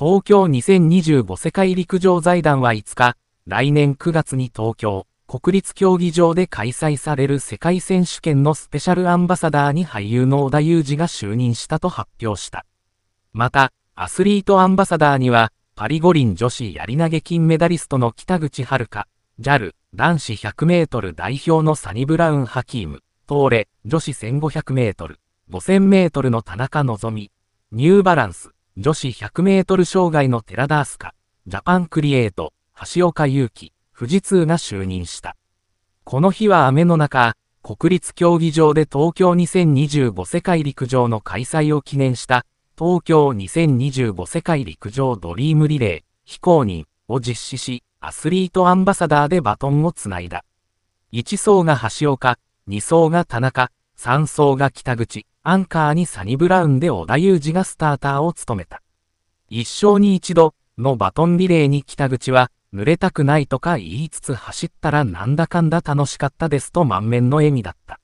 東京2025世界陸上財団は5日、来年9月に東京、国立競技場で開催される世界選手権のスペシャルアンバサダーに俳優の織田裕二が就任したと発表した。また、アスリートアンバサダーには、パリ五輪女子やり投げ金メダリストの北口遥、JAL、男子100メートル代表のサニブラウン・ハキーム、東レ、女子1500メートル、5000メートルの田中希美ニューバランス、女子100メートル障害の寺田明日香、ジャパンクリエイト、橋岡祐希、富士通が就任した。この日は雨の中、国立競技場で東京2025世界陸上の開催を記念した東京2025世界陸上ドリームリレー非公認を実施し、アスリートアンバサダーでバトンをつないだ。1走が橋岡、2走が田中、3走が北口、アンカーにサニブラウンで織田裕二がスターターを務めた。一生に一度のバトンリレーに北口は、濡れたくないとか言いつつ走ったらなんだかんだ楽しかったですと満面の笑みだった。